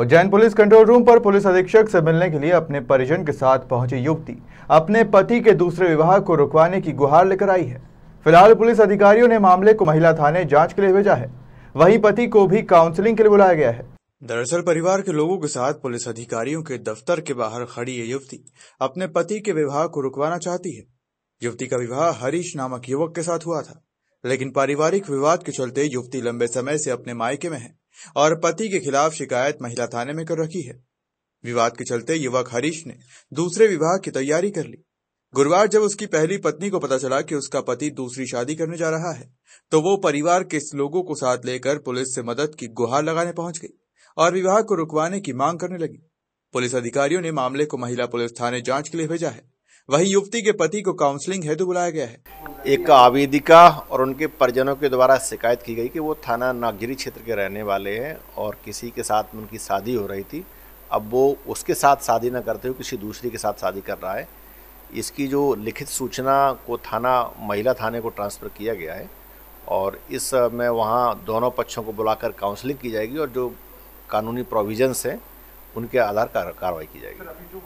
Ujjain police control room पर police अधीक्षक से मिलने के लिए अपने परिजन के साथ पहुंची युवती अपने पति के दूसरे विवाह को रुकवाने की गुहार लेकर आई है फिलहाल पुलिस अधिकारियों ने मामले को महिला थाने जांच के लिए भेजा है वहीं पति को भी काउंसलिंग के लिए बुलाया गया है दरअसल परिवार के लोगों के साथ पुलिस अधिकारियों के दफ्तर के बाहर खड़ी ये युवती अपने पति के विवाह को रुकवाना चाहती है युवती का विवाह हरीश नामक युवक के साथ हुआ था लेकिन पारिवारिक विवाद के चलते युवती लंबे समय से अपने मायके में है और पति के खिलाफ शिकायत महिला थाने में कर रखी है विवाद के चलते युवक हरीश ने दूसरे विवाह की तैयारी कर ली गुरुवार जब उसकी पहली पत्नी को पता चला कि उसका पति दूसरी शादी करने जा रहा है तो वो परिवार के लोगों को साथ लेकर पुलिस से मदद की गुहार लगाने पहुंच गई और विवाह को रुकवाने की मांग करने लगी पुलिस अधिकारियों ने मामले को महिला पुलिस थाने जांच के लिए भेजा है वही युवती के पति को काउंसलिंग हेतु बुलाया गया है एक आवेदिका और उनके परिजनों के द्वारा शिकायत की गई कि वो थाना नागिरी क्षेत्र के रहने वाले हैं और किसी के साथ उनकी शादी हो रही थी अब वो उसके साथ शादी न करते हुए किसी दूसरे के साथ शादी कर रहा है इसकी जो लिखित सूचना को थाना महिला थाने को ट्रांसफ़र किया गया है और इस में वहाँ दोनों पक्षों को बुलाकर काउंसलिंग की जाएगी और जो कानूनी प्रोविजंस हैं उनके आधार कार्रवाई की जाएगी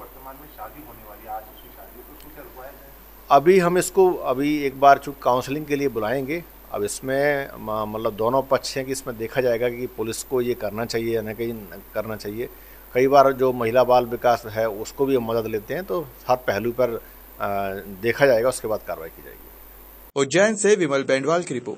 अभी हम इसको अभी एक बार चूँकि काउंसलिंग के लिए बुलाएंगे अब इसमें मतलब दोनों पक्ष हैं कि इसमें देखा जाएगा कि पुलिस को ये करना चाहिए या नहीं कहीं करना चाहिए कई बार जो महिला बाल विकास है उसको भी हम मदद लेते हैं तो हर पहलू पर देखा जाएगा उसके बाद कार्रवाई की जाएगी उज्जैन से विमल बेंडवाल की रिपोर्ट